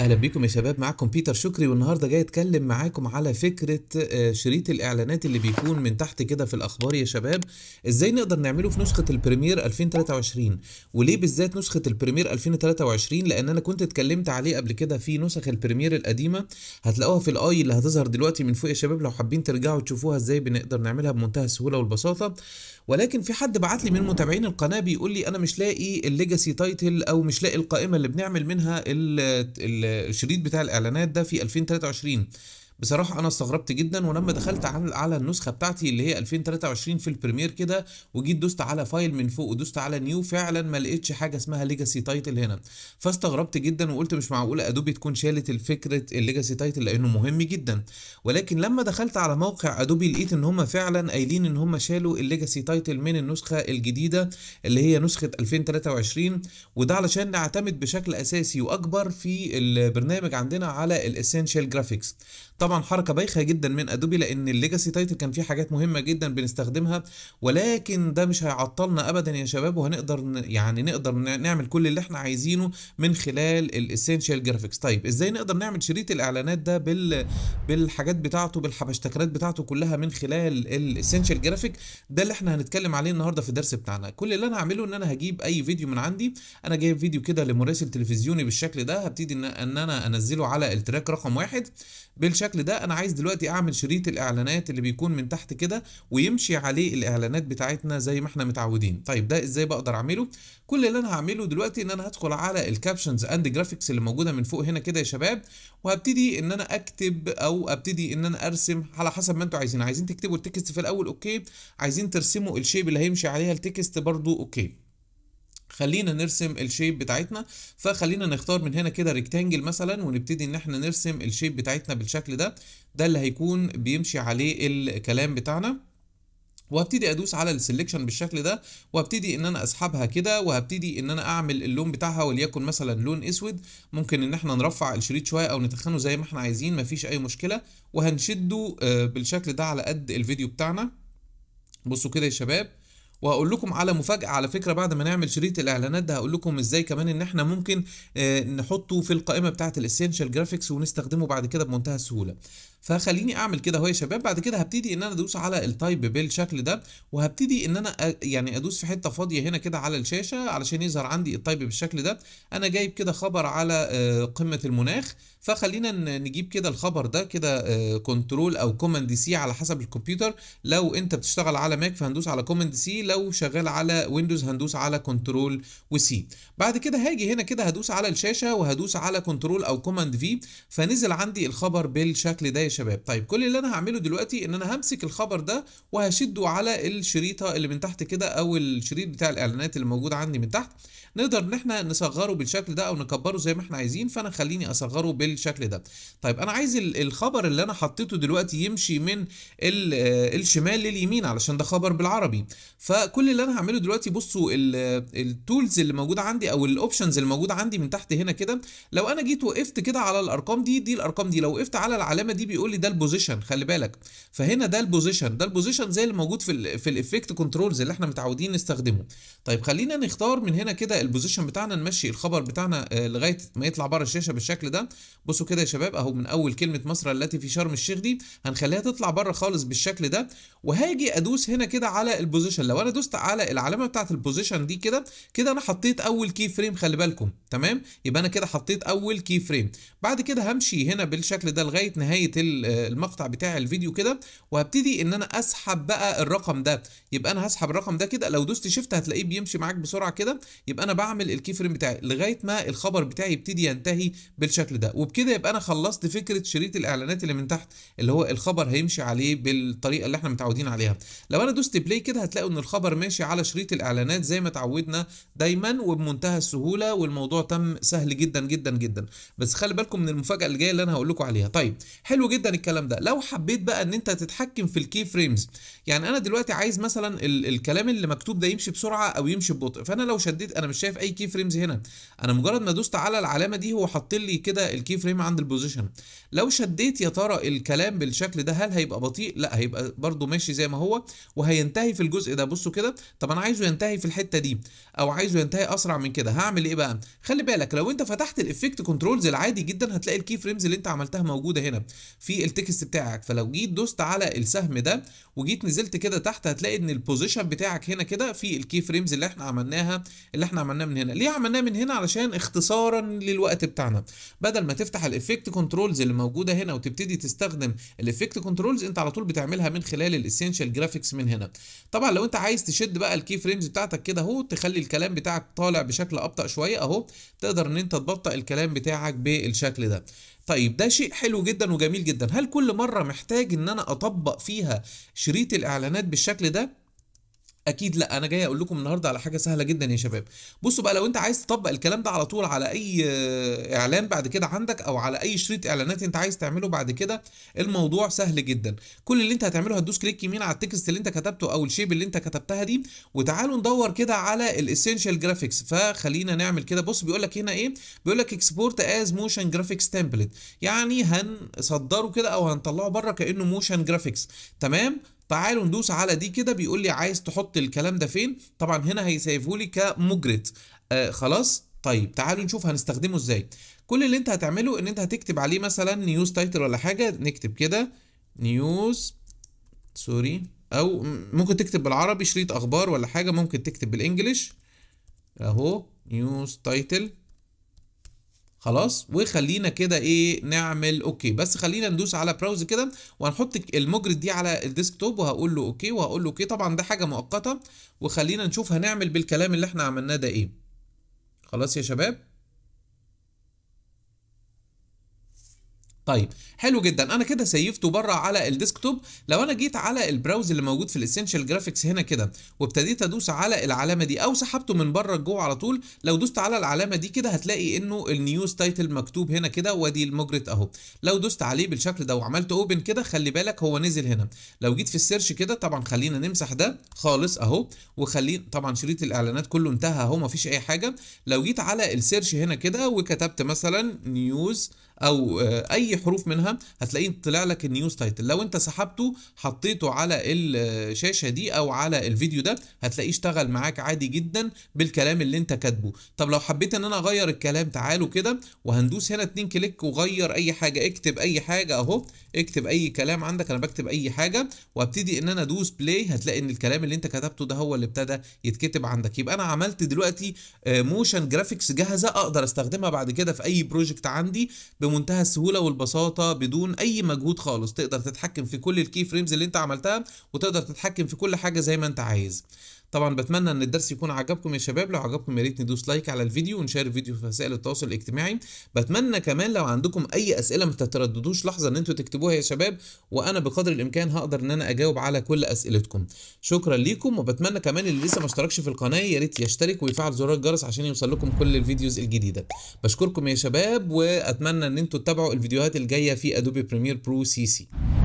اهلا بيكم يا شباب معاكم بيتر شكري والنهارده جاي اتكلم معاكم على فكره آه، شريط الاعلانات اللي بيكون من تحت كده في الاخبار يا شباب ازاي نقدر نعمله في نسخه البريمير 2023 وليه بالذات نسخه البريمير 2023 لان انا كنت اتكلمت عليه قبل كده في نسخ البريمير القديمه هتلاقوها في الاي اللي هتظهر دلوقتي من فوق يا شباب لو حابين ترجعوا تشوفوها ازاي بنقدر نعملها بمنتهى السهوله والبساطه ولكن في حد بعت لي من متابعين القناه بيقول لي انا مش لاقي الليجاسي تايتل او مش لاقي القائمه اللي بنعمل منها ال الشريط بتاع الاعلانات ده في 2023 بصراحه انا استغربت جدا ولما دخلت على, النسخه بتاعتي اللي هي 2023 في البريمير كده وجيت دوست على فايل من فوق ودوست على نيو فعلا ما لقيتش حاجه اسمها ليجاسي تايتل هنا فاستغربت جدا وقلت مش معقوله ادوبي تكون شالت الفكره الليجاسي تايتل لانه مهم جدا ولكن لما دخلت على موقع ادوبي لقيت ان هما فعلا قايلين ان هما شالوا الليجاسي تايتل من النسخه الجديده اللي هي نسخه 2023 وده علشان نعتمد بشكل اساسي واكبر في البرنامج عندنا على الاسينشال جرافيكس طبعا طبعا حركه بايخه جدا من ادوبي لان الليجاسي تايتل كان فيه حاجات مهمه جدا بنستخدمها ولكن ده مش هيعطلنا ابدا يا شباب وهنقدر يعني نقدر نعمل كل اللي احنا عايزينه من خلال الاسينشال جرافيكس طيب ازاي نقدر نعمل شريط الاعلانات ده بال بالحاجات بتاعته بالحبشتكرات بتاعته كلها من خلال الاسينشال جرافيك ده اللي احنا هنتكلم عليه النهارده في الدرس بتاعنا كل اللي انا هعمله ان انا هجيب اي فيديو من عندي انا جايب فيديو كده لمراسل تلفزيوني بالشكل ده هبتدي ان انا انزله على التراك رقم واحد بالشكل بالشكل ده انا عايز دلوقتي اعمل شريط الاعلانات اللي بيكون من تحت كده ويمشي عليه الاعلانات بتاعتنا زي ما احنا متعودين طيب ده ازاي بقدر اعمله كل اللي انا هعمله دلوقتي ان انا هدخل على الكابشنز اند جرافيكس اللي موجوده من فوق هنا كده يا شباب وهبتدي ان انا اكتب او ابتدي ان انا ارسم على حسب ما انتوا عايزين عايزين تكتبوا التكست في الاول اوكي عايزين ترسموا الشيب اللي هيمشي عليها التكست برضو اوكي خلينا نرسم الشيب بتاعتنا فخلينا نختار من هنا كده ريكتانجل مثلا ونبتدي ان احنا نرسم الشيب بتاعتنا بالشكل ده ده اللي هيكون بيمشي عليه الكلام بتاعنا وابتدي ادوس على السلكشن بالشكل ده وابتدي ان انا اسحبها كده وهبتدي ان انا اعمل اللون بتاعها وليكن مثلا لون اسود ممكن ان احنا نرفع الشريط شويه او نتخنه زي ما احنا عايزين مفيش اي مشكله وهنشده آه، بالشكل ده على قد الفيديو بتاعنا بصوا كده يا شباب وهقول لكم على مفاجاه على فكره بعد ما نعمل شريط الاعلانات ده هقول لكم ازاي كمان ان احنا ممكن آه، نحطه في القائمه بتاعه الاسينشال جرافيكس ونستخدمه بعد كده بمنتهى السهوله فخليني اعمل كده اهو يا شباب بعد كده هبتدي ان انا ادوس على التايب بالشكل ده وهبتدي ان انا يعني ادوس في حته فاضيه هنا كده على الشاشه علشان يظهر عندي التايب بالشكل ده انا جايب كده خبر على آه، قمه المناخ فخلينا نجيب كده الخبر ده كده كنترول آه، او كوماند سي على حسب الكمبيوتر لو انت بتشتغل على ماك فهندوس على كوماند سي لو شغال على ويندوز هندوس على كنترول وسي بعد كده هاجي هنا كده هدوس على الشاشه وهدوس على كنترول او كوماند في فنزل عندي الخبر بالشكل ده شباب طيب كل اللي انا هعمله دلوقتي ان انا همسك الخبر ده وهشده على الشريطه اللي من تحت كده او الشريط بتاع الاعلانات اللي موجود عندي من تحت نقدر ان احنا نصغره بالشكل ده او نكبره زي ما احنا عايزين فانا خليني اصغره بالشكل ده طيب انا عايز الخبر اللي انا حطيته دلوقتي يمشي من الشمال لليمين علشان ده خبر بالعربي فكل اللي انا هعمله دلوقتي بصوا التولز اللي موجوده عندي او الاوبشنز اللي موجوده عندي من تحت هنا كده لو انا جيت وقفت كده على الارقام دي دي الارقام دي لو وقفت على العلامه دي بيقول لي ده البوزيشن خلي بالك فهنا ده البوزيشن ده البوزيشن زي اللي موجود في الـ في الايفكت كنترولز اللي احنا متعودين نستخدمه طيب خلينا نختار من هنا كده البوزيشن بتاعنا نمشي الخبر بتاعنا آه، لغايه ما يطلع بره الشاشه بالشكل ده بصوا كده يا شباب اهو من اول كلمه مصر التي في شرم الشيخ دي هنخليها تطلع بره خالص بالشكل ده وهاجي ادوس هنا كده على البوزيشن لو انا دوست على العلامه بتاعه البوزيشن دي كده كده انا حطيت اول كي فريم خلي بالكم تمام يبقى انا كده حطيت اول كي فريم بعد كده همشي هنا بالشكل ده لغايه نهايه المقطع بتاع الفيديو كده وهبتدي ان انا اسحب بقى الرقم ده يبقى انا هسحب الرقم ده كده لو دوست شيفت هتلاقيه بيمشي معاك بسرعه كده يبقى انا بعمل الكي فريم بتاعي لغايه ما الخبر بتاعي يبتدي ينتهي بالشكل ده وبكده يبقى انا خلصت فكره شريط الاعلانات اللي من تحت اللي هو الخبر هيمشي عليه بالطريقه اللي احنا متعودين عليها لو انا دوست بلاي كده هتلاقوا ان الخبر ماشي على شريط الاعلانات زي ما اتعودنا دايما وبمنتهى السهوله والموضوع تم سهل جدا جدا جدا بس خلي بالكم من المفاجاه اللي جايه اللي انا هقول لكم عليها طيب حلو جدا جدا الكلام ده لو حبيت بقى ان انت تتحكم في الكي فريمز يعني انا دلوقتي عايز مثلا ال الكلام اللي مكتوب ده يمشي بسرعه او يمشي ببطء فانا لو شديت انا مش شايف اي كي فريمز هنا انا مجرد ما دوست على العلامه دي هو حط لي كده الكي فريم عند البوزيشن لو شديت يا ترى الكلام بالشكل ده هل هيبقى بطيء لا هيبقى برده ماشي زي ما هو وهينتهي في الجزء ده بصوا كده طب انا عايزه ينتهي في الحته دي او عايزه ينتهي اسرع من كده هعمل ايه بقى خلي بالك لو انت فتحت الايفكت كنترولز العادي جدا هتلاقي الكي فريمز اللي انت عملتها موجوده هنا في في التكست بتاعك فلو جيت دوست على السهم ده وجيت نزلت كده تحت هتلاقي ان البوزيشن بتاعك هنا كده في الكي فريمز اللي احنا عملناها اللي احنا عملناها من هنا ليه عملناها من هنا علشان اختصارا للوقت بتاعنا بدل ما تفتح الايفكت كنترولز اللي موجوده هنا وتبتدي تستخدم الايفكت كنترولز انت على طول بتعملها من خلال الاسينشال جرافيكس من هنا طبعا لو انت عايز تشد بقى الكي فريمز بتاعتك كده اهو تخلي الكلام بتاعك طالع بشكل ابطا شويه اهو تقدر ان انت تبطئ الكلام بتاعك بالشكل ده طيب ده شيء حلو جدا وجميل جدا هل كل مرة محتاج ان انا اطبق فيها شريط الاعلانات بالشكل ده اكيد لا انا جاي اقول لكم النهارده على حاجه سهله جدا يا شباب بصوا بقى لو انت عايز تطبق الكلام ده على طول على اي آه، اعلان بعد كده عندك او على اي شريط اعلانات انت عايز تعمله بعد كده الموضوع سهل جدا كل اللي انت هتعمله هتدوس كليك يمين على التكست اللي انت كتبته او الشيب اللي انت كتبتها دي وتعالوا ندور كده على الاسينشال جرافيكس فخلينا نعمل كده بص بيقول لك هنا ايه بيقول لك اكسبورت از موشن جرافيكس تمبلت يعني هنصدره كده او هنطلعه بره كانه موشن جرافيكس تمام تعالوا ندوس على دي كده بيقول لي عايز تحط الكلام ده فين طبعا هنا لي كمجرد آه خلاص طيب تعالوا نشوف هنستخدمه ازاي كل اللي انت هتعمله ان انت هتكتب عليه مثلا نيوز تايتل ولا حاجه نكتب كده نيوز سوري او ممكن تكتب بالعربي شريط اخبار ولا حاجه ممكن تكتب بالانجلش اهو نيوز تايتل خلاص وخلينا كده ايه نعمل اوكي بس خلينا ندوس على براوز كده وهنحط المجرد دي على الديسكتوب وهقول له اوكي وهقول له اوكي طبعا ده حاجه مؤقته وخلينا نشوف هنعمل بالكلام اللي احنا عملناه ده ايه خلاص يا شباب طيب حلو جدا انا كده سيفته بره على الديسكتوب لو انا جيت على البراوز اللي موجود في الاسينشال جرافيكس هنا كده وابتديت ادوس على العلامه دي او سحبته من بره لجوه على طول لو دوست على العلامه دي كده هتلاقي انه النيوز تايتل مكتوب هنا كده وادي المجرد اهو لو دوست عليه بالشكل ده وعملت اوبن كده خلي بالك هو نزل هنا لو جيت في السيرش كده طبعا خلينا نمسح ده خالص اهو وخليه طبعا شريط الاعلانات كله انتهى اهو مفيش اي حاجه لو جيت على السيرش هنا كده وكتبت مثلا نيوز او آه، اي حروف منها هتلاقيه طلع لك النيوز تايتل لو انت سحبته حطيته على الشاشه دي او على الفيديو ده هتلاقيه اشتغل معاك عادي جدا بالكلام اللي انت كاتبه طب لو حبيت ان انا اغير الكلام تعالوا كده وهندوس هنا اتنين كليك وغير اي حاجه اكتب اي حاجه اهو اكتب اي كلام عندك انا بكتب اي حاجه وابتدي ان انا ادوس بلاي هتلاقي ان الكلام اللي انت كتبته ده هو اللي ابتدى يتكتب عندك يبقى انا عملت دلوقتي موشن آه، جرافيكس جاهزه اقدر استخدمها بعد كده في اي بروجكت عندي بمنتهى السهوله والبساطه بدون اي مجهود خالص تقدر تتحكم في كل الكي فريمز اللي انت عملتها وتقدر تتحكم في كل حاجه زي ما انت عايز طبعا بتمنى ان الدرس يكون عجبكم يا شباب لو عجبكم يا ريت ندوس لايك على الفيديو ونشير الفيديو في وسائل التواصل الاجتماعي بتمنى كمان لو عندكم اي اسئله ما تترددوش لحظه ان انتوا تكتبوها يا شباب وانا بقدر الامكان هقدر ان انا اجاوب على كل اسئلتكم شكرا ليكم وبتمنى كمان اللي لسه ما اشتركش في القناه يا ريت يشترك ويفعل زرار الجرس عشان يوصل لكم كل الفيديوز الجديده بشكركم يا شباب واتمنى ان انتوا تتابعوا الفيديوهات الجايه في ادوبي بريمير برو سي سي